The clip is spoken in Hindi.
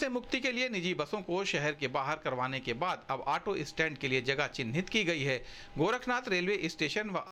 से मुक्ति के लिए निजी बसों को शहर के बाहर करवाने के बाद अब ऑटो स्टैंड के लिए जगह चिन्हित की गई है गोरखनाथ रेलवे स्टेशन व